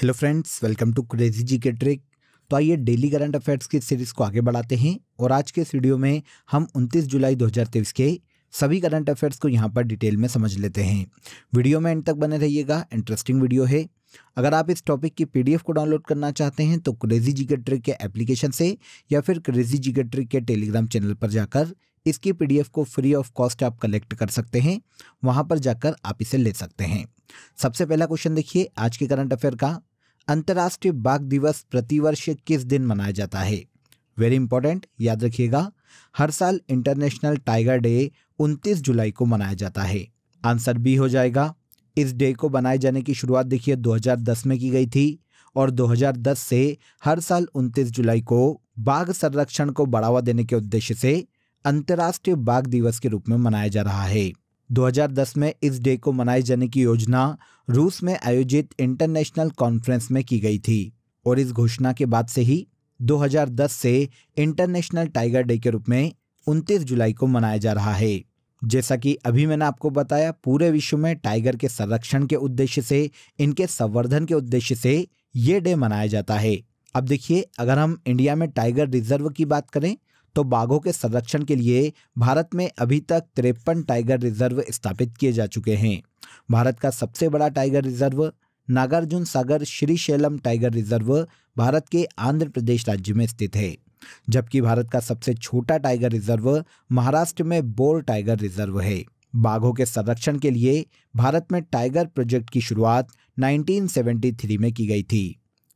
hello friends welcome to crazy G K trick तो आइए daily current affairs की series को आगे बढ़ाते हैं और आज के इस वीडियो में हम 29 जुलाई 2023 के सभी करंट अफेयर्स को यहाँ पर डिटेल में समझ लेते हैं वीडियो में एंड तक बने रहिएगा इंटरेस्टिंग वीडियो है अगर आप इस टॉपिक की पीडीएफ को डाउनलोड करना चाहते हैं तो क्रेजी जी के ट्रिक के एप्लीकेशन से या फिर क्रेजी जी के ट्रिक के टेलीग्राम चैनल पर जाकर इसकी पीडीएफ को फ्री ऑफ कॉस्ट आप कलेक्ट कर सकते हैं वहाँ पर जाकर आप इसे ले सकते हैं सबसे पहला क्वेश्चन देखिए आज के करंट अफेयर का अंतर्राष्ट्रीय बाघ दिवस प्रतिवर्ष किस दिन मनाया जाता है वेरी इंपॉर्टेंट याद रखिएगा हर साल इंटरनेशनल टाइगर डे 29 जुलाई को मनाया जाता है आंसर बी हो जाएगा इस डे को बनाए जाने की शुरुआत देखिए 2010 में की गई थी और 2010 से हर साल 29 जुलाई को बाघ संरक्षण को बढ़ावा देने के उद्देश्य से अंतर्राष्ट्रीय बाघ दिवस के रूप में मनाया जा रहा है 2010 में इस डे को मनाए जाने की योजना रूस में आयोजित इंटरनेशनल कॉन्फ्रेंस में की गई थी और इस घोषणा के बाद से ही 2010 से इंटरनेशनल टाइगर डे के रूप में उनतीस जुलाई को मनाया जा रहा है जैसा कि अभी मैंने आपको बताया पूरे विश्व में टाइगर के संरक्षण के उद्देश्य से इनके संवर्धन के उद्देश्य से ये डे मनाया जाता है अब देखिए अगर हम इंडिया में टाइगर रिजर्व की बात करें तो बाघों के संरक्षण के लिए भारत में अभी तक तिरपन टाइगर रिजर्व स्थापित किए जा चुके हैं भारत का सबसे बड़ा tiger reserve Nagarjuna Sagar Srisailam tiger reserve Bharat के आंध्र प्रदेश राज्य में स्थित है जबकि भारत का सबसे छोटा टाइगर रिजर्व महाराष्ट्र में बोर टाइगर रिजर्व है बाघों के संरक्षण के लिए भारत में टाइगर प्रोजेक्ट की शुरुआत 1973 में की गई थी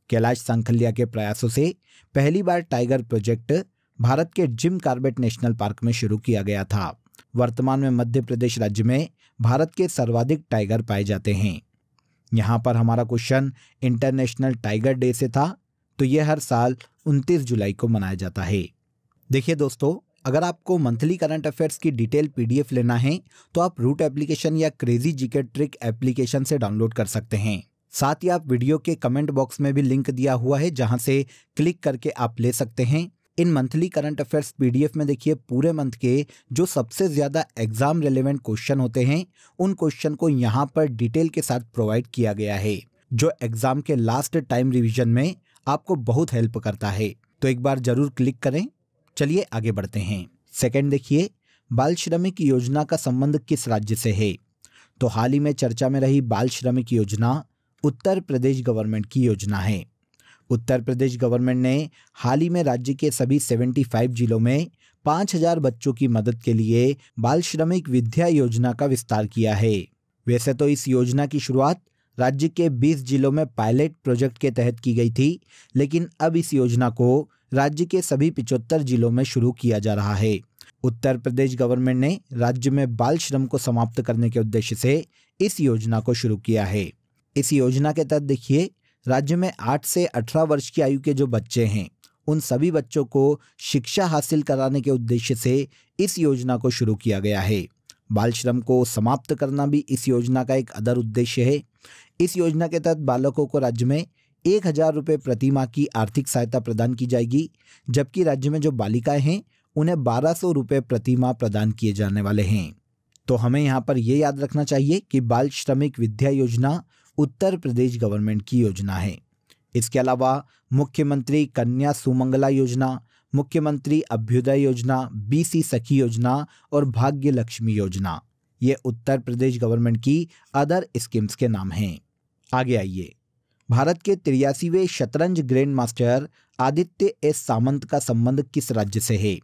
कैलाश संखलिया के प्रयासों से पहली बार टाइगर प्रोजेक्ट भारत के जिम कार्बेट नेशनल पार्क में शुरू किया गया था वर्तमान में मध्य प्रदेश राज्य में भारत के सर्वाधिक टाइगर पाए जाते हैं यहाँ पर हमारा क्वेश्चन इंटरनेशनल टाइगर डे से था तो यह हर साल 29 जुलाई को मनाया जाता है देखिए दोस्तों अगर आपको मंथली करंट अफेयर्स की डिटेल पीडीएफ लेना है तो आप रूट एप्लीकेशन या क्रेजी जीके ट्रिक एप्लीकेशन से डाउनलोड कर सकते हैं साथ ही आप वीडियो के कमेंट बॉक्स में भी लिंक दिया हुआ है जहां से क्लिक करके आप ले सकते हैं इन मंथली करंट अफेयर्स पीडीएफ में देखिए पूरे मंथ के जो सबसे ज़्यादा एग्जाम रेलिवेंट क्वेश्चन होते हैं उन क्वेश्चन को यहाँ पर डिटेल के साथ प्रोवाइड किया गया है जो एग्जाम के लास्ट टाइम रिविजन में आपको बहुत हेल्प करता है तो एक बार जरूर क्लिक करें चलिए आगे बढ़ते हैं सेकेंड देखिए बाल श्रमिक योजना का संबंध किस राज्य से है तो हाल ही में चर्चा में रही बाल श्रमिक योजना उत्तर प्रदेश गवर्नमेंट की योजना है उत्तर प्रदेश गवर्नमेंट ने हाल ही में राज्य के सभी 75 जिलों में 5000 बच्चों की मदद के लिए बाल श्रमिक विद्या योजना का विस्तार किया है वैसे तो इस योजना की शुरुआत राज्य के 20 जिलों में पायलट प्रोजेक्ट के तहत की गई थी लेकिन अब इस योजना को राज्य के सभी पिचहत्तर जिलों में शुरू किया जा रहा है उत्तर प्रदेश गवर्नमेंट ने राज्य में बाल श्रम को समाप्त करने के उद्देश्य से इस योजना को शुरू किया है इस योजना के तहत देखिए राज्य में आठ से अठारह वर्ष की आयु के जो बच्चे हैं उन सभी बच्चों को शिक्षा हासिल कराने के उद्देश्य से इस योजना को शुरू किया गया है बाल श्रम को समाप्त करना भी इस योजना का एक अदर उद्देश्य है इस योजना के तहत बालकों को राज्य में एक हज़ार रुपये प्रति माह की आर्थिक सहायता प्रदान की जाएगी जबकि राज्य में जो बालिकाएं हैं उन्हें बारह सौ रुपये प्रति माह प्रदान किए जाने वाले हैं तो हमें यहाँ पर यह याद रखना चाहिए कि बाल श्रमिक विद्या योजना उत्तर प्रदेश गवर्नमेंट की योजना है इसके अलावा मुख्यमंत्री कन्या सुमंगला योजना मुख्यमंत्री अभ्युदय योजना बीसी सखी योजना और भाग्य लक्ष्मी योजना ये उत्तर प्रदेश गवर्नमेंट की अदर स्कीम्स के नाम हैं आगे आइए भारत के तिरासीवें शतरंज grand master Aditya S Samant का संबंध किस राज्य से है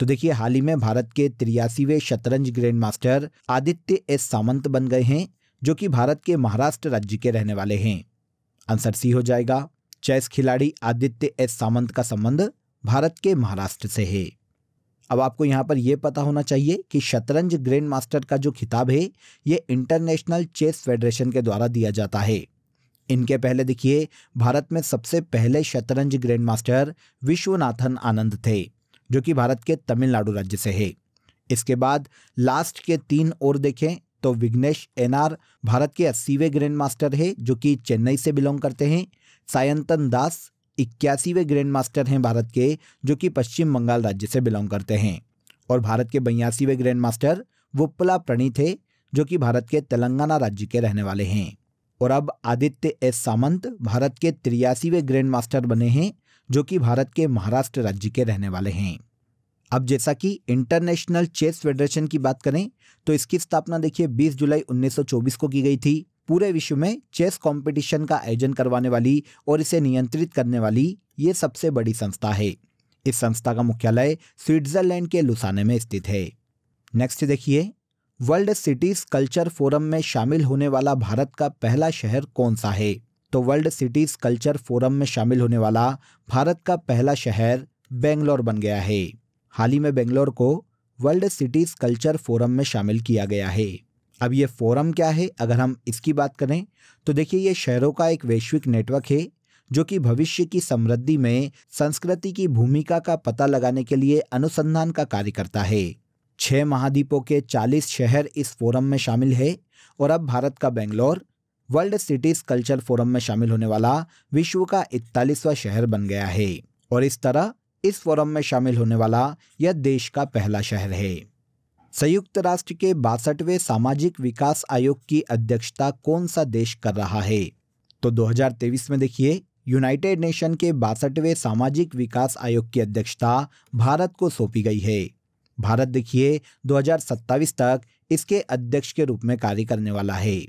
तो देखिए हाल ही में भारत के तिरासीवें शतरंज grand master Aditya S Samant बन गए हैं जो कि भारत के महाराष्ट्र राज्य के रहने वाले हैं आंसर सी हो जाएगा चेस खिलाड़ी आदित्य एस सामंत का संबंध भारत के महाराष्ट्र से है अब आपको यहाँ पर यह पता होना चाहिए कि शतरंज ग्रैंड मास्टर का जो खिताब है ये इंटरनेशनल चेस फेडरेशन के द्वारा दिया जाता है इनके पहले देखिए भारत में सबसे पहले शतरंज ग्रैंड मास्टर विश्वनाथन आनंद थे जो कि भारत के तमिलनाडु राज्य से है इसके बाद लास्ट के तीन और देखें तो विघ्नेश एनआर भारत के अस्सीवें ग्रैंड मास्टर है जो कि चेन्नई से बिलोंग करते हैं सायंतन दास इक्यासीवें ग्रैंड मास्टर हैं भारत के जो कि पश्चिम बंगाल राज्य से बिलोंग करते हैं और भारत के बयासीवें ग्रैंड मास्टर वुप्पला प्रणीत है जो कि भारत के तेलंगाना राज्य के रहने वाले हैं और अब आदित्य एस सामंत भारत के तिरासीवें ग्रैंड मास्टर बने हैं जो कि भारत के महाराष्ट्र राज्य के रहने वाले हैं अब जैसा कि इंटरनेशनल चेस फेडरेशन की बात करें तो इसकी स्थापना देखिए 20 जुलाई 1924 को की गई थी पूरे विश्व में चेस कंपटीशन का आयोजन करवाने वाली और इसे नियंत्रित करने वाली ये सबसे बड़ी संस्था है इस संस्था का मुख्यालय स्विट्जरलैंड के लुसाने में स्थित है नेक्स्ट देखिए वर्ल्ड सिटीज कल्चर फोरम में शामिल होने वाला भारत का पहला शहर कौन सा है तो वर्ल्ड सिटीज कल्चर फोरम में शामिल होने वाला भारत का पहला शहर बेंगलोर बन गया है हाल ही में बेंगलोर को वर्ल्ड सिटीज़ कल्चर फोरम में शामिल किया गया है अब ये फोरम क्या है अगर हम इसकी बात करें तो देखिए ये शहरों का एक वैश्विक नेटवर्क है जो कि भविष्य की समृद्धि में संस्कृति की भूमिका का पता लगाने के लिए अनुसंधान का कार्य करता है छह महाद्वीपों के 40 शहर इस फोरम में शामिल है और अब भारत का Bangalore world cities culture forum में शामिल होने वाला विश्व का इकतालीसवा शहर बन गया है और इस तरह इस फोरम में शामिल होने वाला यह देश का पहला शहर है संयुक्त राष्ट्र के बासठवें सामाजिक विकास आयोग की अध्यक्षता कौन सा देश कर रहा है तो 2023 में देखिए यूनाइटेड नेशन के बासठवें सामाजिक विकास आयोग की अध्यक्षता भारत को सौंपी गई है भारत देखिए दो तक इसके अध्यक्ष के रूप में कार्य करने वाला है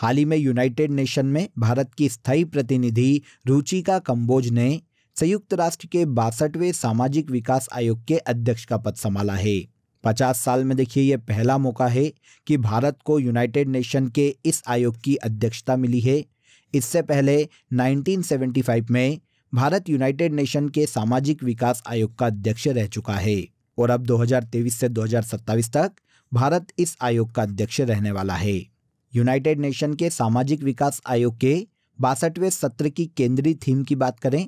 हाल ही में यूनाइटेड नेशन में भारत की स्थायी प्रतिनिधि रुचिका कंबोज ने संयुक्त राष्ट्र के बासठवे सामाजिक विकास आयोग के अध्यक्ष का पद संभाला है पचास साल में देखिए यह पहला मौका है कि भारत को यूनाइटेड नेशन के इस आयोग की अध्यक्षता मिली है इससे पहले 1975 में भारत यूनाइटेड नेशन के सामाजिक विकास आयोग का अध्यक्ष रह चुका है और अब 2023 से 2027 तक भारत इस आयोग का अध्यक्ष रहने वाला है यूनाइटेड नेशन के सामाजिक विकास आयोग के बासठवें सत्र की केंद्रीय थीम की बात करें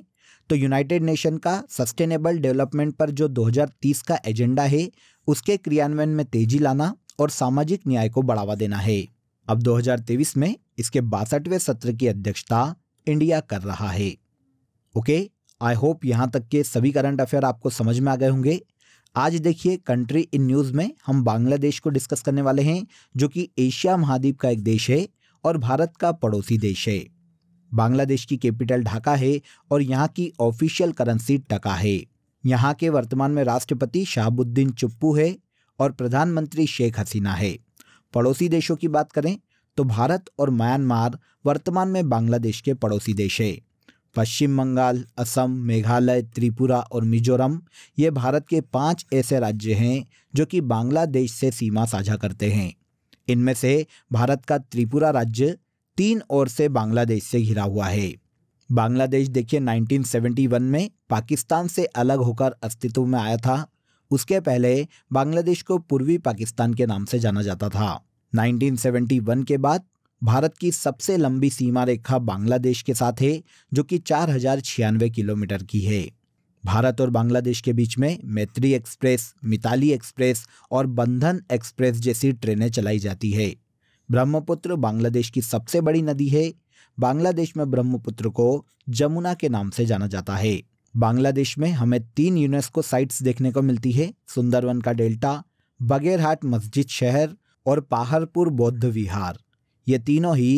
तो यूनाइटेड नेशन का सस्टेनेबल डेवलपमेंट पर जो 2030 का एजेंडा है उसके क्रियान्वयन में तेजी लाना और सामाजिक न्याय को बढ़ावा देना है अब 2023 में इसके बासठवें सत्र की अध्यक्षता इंडिया कर रहा है ओके आई होप यहां तक के सभी करंट अफेयर आपको समझ में आ गए होंगे आज देखिए कंट्री इन न्यूज़ में हम बांग्लादेश को डिस्कस करने वाले हैं जो कि एशिया महाद्वीप का एक देश है और भारत का पड़ोसी देश है बांग्लादेश की कैपिटल ढाका है और यहाँ की ऑफिशियल करेंसी टका है यहाँ के वर्तमान में राष्ट्रपति शाहबुद्दीन चुप्पू है और प्रधानमंत्री शेख हसीना है पड़ोसी देशों की बात करें तो भारत और म्यांमार वर्तमान में बांग्लादेश के पड़ोसी देश है पश्चिम बंगाल असम मेघालय त्रिपुरा और मिजोरम ये भारत के पांच ऐसे राज्य हैं जो कि बांग्लादेश से सीमा साझा करते हैं इनमें से भारत का त्रिपुरा राज्य तीन ओर से बांग्लादेश से घिरा हुआ है बांग्लादेश देखिए 1971 में पाकिस्तान से अलग होकर अस्तित्व में आया था उसके पहले बांग्लादेश को पूर्वी पाकिस्तान के नाम से जाना जाता था 1971 के बाद भारत की सबसे लंबी सीमा रेखा बांग्लादेश के साथ है जो कि चार किलोमीटर की है भारत और बांग्लादेश के बीच में मैत्री एक्सप्रेस मिताली एक्सप्रेस और बंधन एक्सप्रेस जैसी ट्रेनें चलाई जाती है ब्रह्मपुत्र बांग्लादेश की सबसे बड़ी नदी है बांग्लादेश में ब्रह्मपुत्र को जमुना के नाम से जाना जाता है बांग्लादेश में हमें तीन यूनेस्को साइट्स देखने को मिलती है सुंदरवन का डेल्टा बगेरहाट मस्जिद शहर और पाहरपुर बौद्ध विहार ये तीनों ही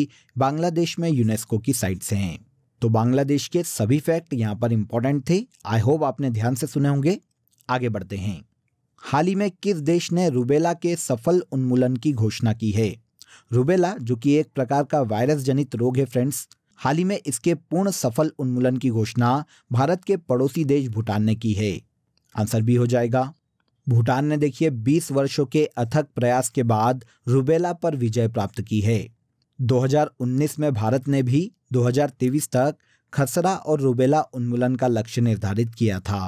बांग्लादेश में यूनेस्को की साइट्स हैं तो बांग्लादेश के सभी फैक्ट यहाँ पर इम्पोर्टेंट थे आई होप आपने ध्यान से सुने होंगे आगे बढ़ते हैं हाल ही में किस देश ने रुबेला के सफल उन्मूलन की घोषणा की है रूबेला जो कि एक प्रकार का वायरस जनित रोग है फ्रेंड्स हाल ही में इसके पूर्ण सफल उन्मूलन की घोषणा भारत के पड़ोसी देश भूटान ने की है आंसर भी हो जाएगा भूटान ने देखिए 20 वर्षों के अथक प्रयास के बाद रूबेला पर विजय प्राप्त की है 2019 में भारत ने भी दो तक खसरा और रूबेला उन्मूलन का लक्ष्य निर्धारित किया था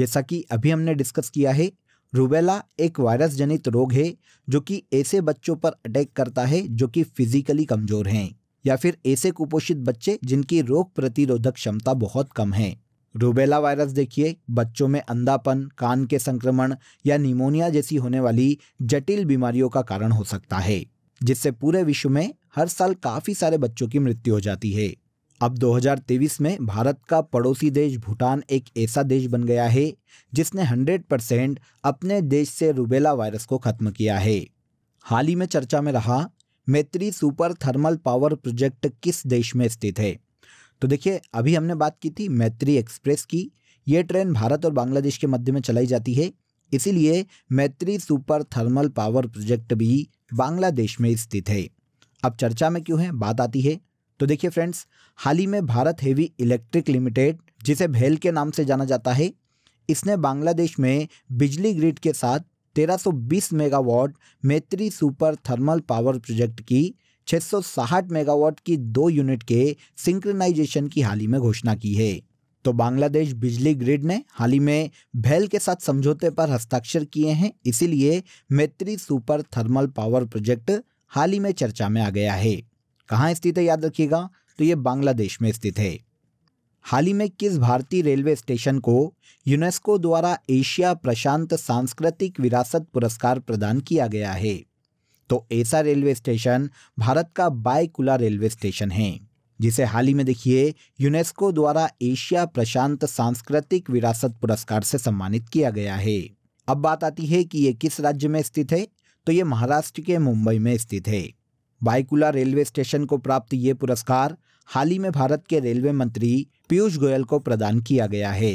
जैसा कि अभी हमने डिस्कस किया है रूबेला एक वायरस जनित रोग है जो कि ऐसे बच्चों पर अटैक करता है जो कि फिजिकली कमजोर हैं या फिर ऐसे कुपोषित बच्चे जिनकी रोग प्रतिरोधक क्षमता बहुत कम है रूबेला वायरस देखिए बच्चों में अंधापन कान के संक्रमण या निमोनिया जैसी होने वाली जटिल बीमारियों का कारण हो सकता है जिससे पूरे विश्व में हर साल काफी सारे बच्चों की मृत्यु हो जाती है अब 2023 में भारत का पड़ोसी देश भूटान एक ऐसा देश बन गया है जिसने 100 परसेंट अपने देश से रूबेला वायरस को ख़त्म किया है हाल ही में चर्चा में रहा मैत्री सुपर थर्मल पावर प्रोजेक्ट किस देश में स्थित है तो देखिए अभी हमने बात की थी मैत्री एक्सप्रेस की ये ट्रेन भारत और बांग्लादेश के मध्य में चलाई जाती है इसीलिए मैत्री सुपर थर्मल पावर प्रोजेक्ट भी बांग्लादेश में स्थित है अब चर्चा में क्यों है बात आती है तो देखिए फ्रेंड्स हाल ही में भारत हेवी इलेक्ट्रिक लिमिटेड जिसे भेल के नाम से जाना जाता है इसने बांग्लादेश में बिजली ग्रिड के साथ 1320 megawatt Maitree super thermal power project की 660 मेगावाट की दो यूनिट के सिंक्रनाइजेशन की हाल ही में घोषणा की है तो बांग्लादेश बिजली ग्रिड ने हाल ही में भैल के साथ समझौते पर हस्ताक्षर किए हैं इसीलिए Maitree super thermal power project हाल ही में चर्चा में आ गया है कहाँ स्थित है याद रखिएगा तो ये बांग्लादेश में स्थित है हाल ही में किस भारतीय रेलवे स्टेशन को यूनेस्को द्वारा एशिया प्रशांत सांस्कृतिक विरासत पुरस्कार प्रदान किया गया है तो ऐसा रेलवे स्टेशन भारत का बायकुला रेलवे स्टेशन है जिसे हाल ही में देखिए यूनेस्को द्वारा एशिया प्रशांत सांस्कृतिक विरासत पुरस्कार से सम्मानित किया गया है अब बात आती है कि ये किस राज्य में स्थित है तो ये महाराष्ट्र के मुंबई में स्थित है बाइकुला रेलवे स्टेशन को प्राप्त ये पुरस्कार हाल ही में भारत के रेलवे मंत्री पीयूष गोयल को प्रदान किया गया है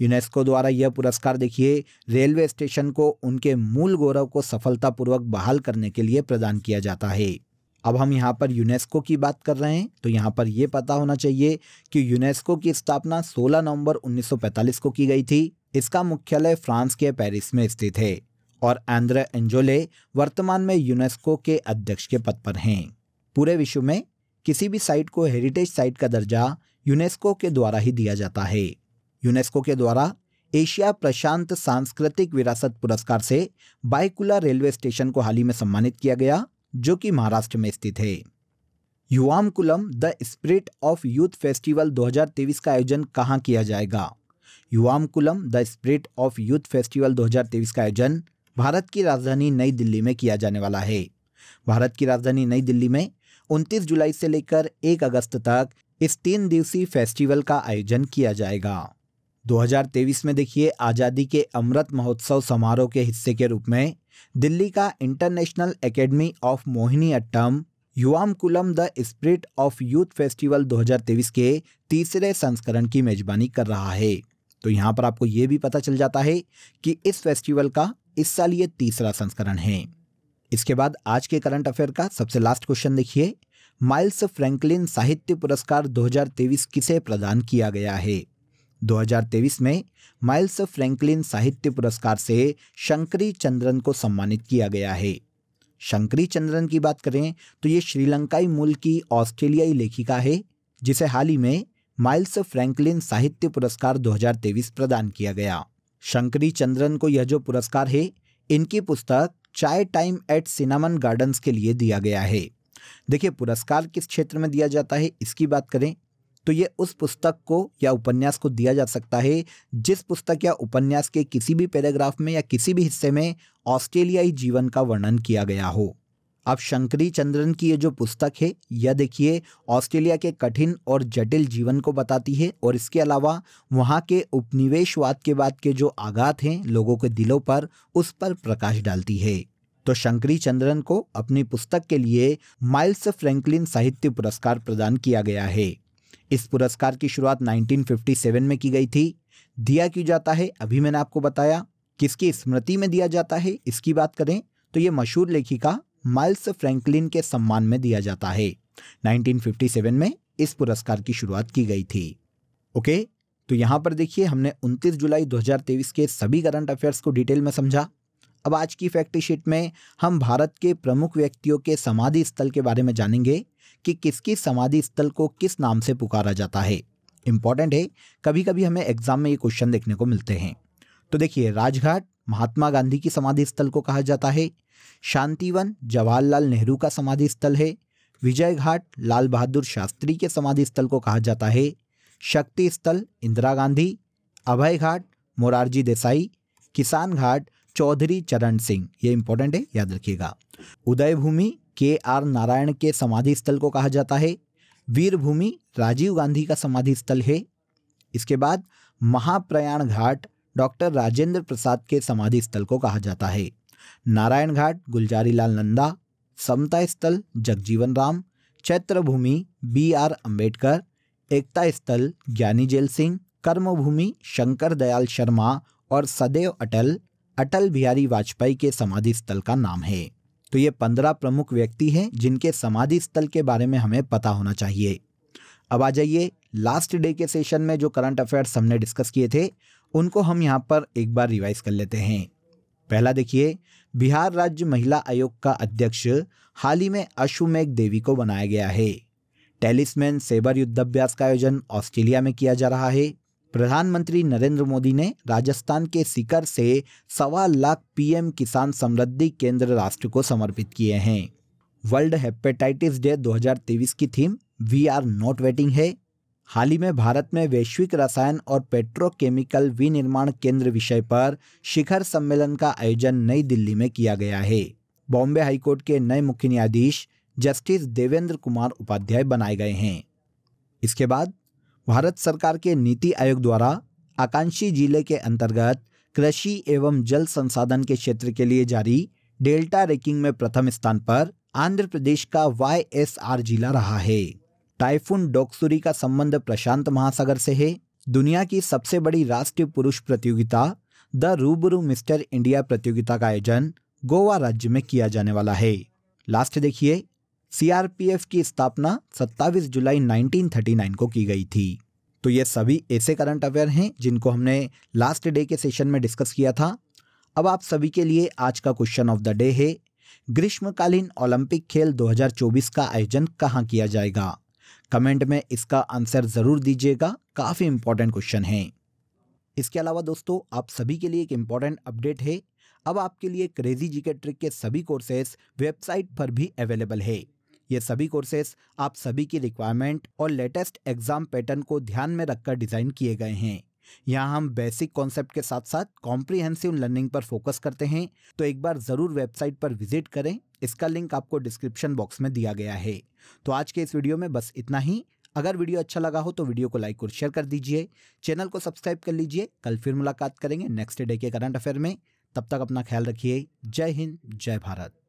यूनेस्को द्वारा यह पुरस्कार देखिए रेलवे स्टेशन को उनके मूल गौरव को सफलतापूर्वक बहाल करने के लिए प्रदान किया जाता है अब हम यहाँ पर यूनेस्को की बात कर रहे हैं तो यहाँ पर यह पता होना चाहिए कि यूनेस्को की स्थापना 16 नवंबर 1945 को की गई थी इसका मुख्यालय फ्रांस के पेरिस में स्थित है और आंद्रे एंजोले वर्तमान में यूनेस्को के अध्यक्ष के पद पर हैं पूरे विश्व में किसी भी साइट को हेरिटेज साइट का दर्जा यूनेस्को के द्वारा ही दिया जाता है यूनेस्को के द्वारा एशिया प्रशांत सांस्कृतिक विरासत पुरस्कार से बाइकुला रेलवे स्टेशन को हाल ही में सम्मानित किया गया जो कि महाराष्ट्र में स्थित है Yuvamukulam the spirit of youth festival 2023 का आयोजन कहाँ किया जाएगा Yuvamukulam the spirit of youth festival 2023 का आयोजन भारत की राजधानी नई दिल्ली में किया जाने वाला है भारत की राजधानी नई दिल्ली में 29 जुलाई से लेकर 1 अगस्त तक इस तीन दिवसीय फेस्टिवल का आयोजन किया जाएगा 2023 में देखिए आज़ादी के अमृत महोत्सव समारोह के हिस्से के रूप में दिल्ली का international academy of Mohiniattam Yuvamukulam the spirit of youth festival 2023 के तीसरे संस्करण की मेजबानी कर रहा है तो यहाँ पर आपको ये भी पता चल जाता है कि इस फेस्टिवल का इस साल ये तीसरा संस्करण है इसके बाद आज के करंट अफेयर का सबसे लास्ट क्वेश्चन देखिए माइल्स फ्रैंकलिन साहित्य पुरस्कार 2023 किसे प्रदान किया गया है 2023 में माइल्स फ्रैंकलिन साहित्य पुरस्कार से शंकरी चंद्रन को सम्मानित किया गया है शंकरी चंद्रन की बात करें तो ये श्रीलंकाई मूल की ऑस्ट्रेलियाई लेखिका है जिसे हाल ही में माइल्स फ्रैंकलिन साहित्य पुरस्कार 2023 प्रदान किया गया शंकरी चंद्रन को यह जो पुरस्कार है इनकी पुस्तक चाय टाइम एट सिनामन गार्डन्स के लिए दिया गया है देखिए पुरस्कार किस क्षेत्र में दिया जाता है इसकी बात करें तो ये उस पुस्तक को या उपन्यास को दिया जा सकता है जिस पुस्तक या उपन्यास के किसी भी पैराग्राफ में या किसी भी हिस्से में ऑस्ट्रेलियाई जीवन का वर्णन किया गया हो आप शंकरी चंद्रन की ये जो पुस्तक है यह देखिए ऑस्ट्रेलिया के कठिन और जटिल जीवन को बताती है और इसके अलावा वहाँ के उपनिवेशवाद के बाद के जो आघात हैं लोगों के दिलों पर उस पर प्रकाश डालती है तो शंकरी चंद्रन को अपनी पुस्तक के लिए माइल्स फ्रैंकलिन साहित्य पुरस्कार प्रदान किया गया है इस पुरस्कार की शुरुआत 1957 में की गई थी दिया क्यों जाता है अभी मैंने आपको बताया किसकी स्मृति में दिया जाता है इसकी बात करें तो ये मशहूर लेखिका माइल्स फ्रैंकलिन के सम्मान में दिया जाता है 1957 में इस पुरस्कार की शुरुआत की गई थी ओके तो यहां पर देखिए हमने 29 जुलाई 2023 के सभी करंट अफेयर्स को डिटेल में समझा अब आज की फैक्ट शीट में हम भारत के प्रमुख व्यक्तियों के समाधि स्थल के बारे में जानेंगे कि किसकी समाधि स्थल को किस नाम से पुकारा जाता है इंपॉर्टेंट है कभी कभी हमें एग्जाम में ये क्वेश्चन देखने को मिलते हैं तो देखिए राजघाट महात्मा गांधी की समाधि स्थल को कहा जाता है शांतिवन जवाहरलाल नेहरू का समाधि स्थल है विजय घाट लाल बहादुर शास्त्री के समाधि स्थल को कहा जाता है शक्ति स्थल इंदिरा गांधी अभय घाट मोरारजी देसाई किसान घाट चौधरी चरण सिंह ये इंपॉर्टेंट है याद रखिएगा उदय भूमि के आर नारायण के समाधि स्थल को कहा जाता है वीरभूमि राजीव गांधी का समाधि स्थल है इसके बाद महाप्रयाण घाट डॉक्टर राजेंद्र प्रसाद के समाधि स्थल को कहा जाता है नारायण घाट गुलजारी लाल Nanda Samta Sthal Jagjivan Ram Chaitrabhoomi B R Ambedkar Ekta Sthal Gyani jail Singh कर्मभूमि शंकर दयाल शर्मा और सदैव अटल अटल बिहारी वाजपेयी के समाधि स्थल का नाम है तो ये पंद्रह प्रमुख व्यक्ति हैं जिनके समाधि स्थल के बारे में हमें पता होना चाहिए अब आ जाइए लास्ट डे के सेशन में जो करंट अफेयर्स हमने डिस्कस किए थे उनको हम यहाँ पर एक बार रिवाइज कर लेते हैं पहला देखिए बिहार राज्य महिला आयोग का अध्यक्ष हाल ही में अश्वमेघ देवी को बनाया गया है टेलिसमैन सेबर युद्धाभ्यास का आयोजन ऑस्ट्रेलिया में किया जा रहा है प्रधानमंत्री नरेंद्र मोदी ने राजस्थान के सीकर से सवा लाख पीएम किसान समृद्धि केंद्र राष्ट्र को समर्पित किए हैं वर्ल्ड हेपेटाइटिस डे 2023 की theme we are not waiting है हाल ही में भारत में वैश्विक रसायन और पेट्रोकेमिकल विनिर्माण केंद्र विषय पर शिखर सम्मेलन का आयोजन नई दिल्ली में किया गया है बॉम्बे हाईकोर्ट के नए मुख्य न्यायाधीश जस्टिस देवेंद्र कुमार उपाध्याय बनाए गए हैं इसके बाद भारत सरकार के नीति आयोग द्वारा आकांक्षी जिले के अंतर्गत कृषि एवं जल संसाधन के क्षेत्र के लिए जारी डेल्टा रैंकिंग में प्रथम स्थान पर आंध्र प्रदेश का वाई जिला रहा है टाइफून डोक्सुरी का संबंध प्रशांत महासागर से है दुनिया की सबसे बड़ी राष्ट्रीय पुरुष प्रतियोगिता द रूबरू मिस्टर इंडिया प्रतियोगिता का आयोजन गोवा राज्य में किया जाने वाला है लास्ट देखिए सीआरपीएफ की स्थापना 27 जुलाई 1939 को की गई थी तो ये सभी ऐसे करंट अफेयर हैं जिनको हमने लास्ट डे के सेशन में डिस्कस किया था अब आप सभी के लिए आज का क्वेश्चन ऑफ द डे है ग्रीष्मकालीन ओलंपिक खेल 2024 का आयोजन कहाँ किया जाएगा कमेंट में इसका आंसर ज़रूर दीजिएगा काफ़ी इंपॉर्टेंट क्वेश्चन है इसके अलावा दोस्तों आप सभी के लिए एक इंपॉर्टेंट अपडेट है अब आपके लिए क्रेजी जीके के ट्रिक के सभी कोर्सेस वेबसाइट पर भी अवेलेबल है ये सभी कोर्सेस आप सभी की रिक्वायरमेंट और लेटेस्ट एग्जाम पैटर्न को ध्यान में रखकर डिज़ाइन किए गए हैं यहाँ हम बेसिक कॉन्सेप्ट के साथ साथ कॉम्प्रिहेंसिव लर्निंग पर फोकस करते हैं तो एक बार ज़रूर वेबसाइट पर विजिट करें इसका लिंक आपको डिस्क्रिप्शन बॉक्स में दिया गया है तो आज के इस वीडियो में बस इतना ही अगर वीडियो अच्छा लगा हो तो वीडियो को लाइक और शेयर कर दीजिए चैनल को सब्सक्राइब कर लीजिए कल फिर मुलाकात करेंगे नेक्स्ट डे के करंट अफेयर में तब तक अपना ख्याल रखिए जय हिंद जय भारत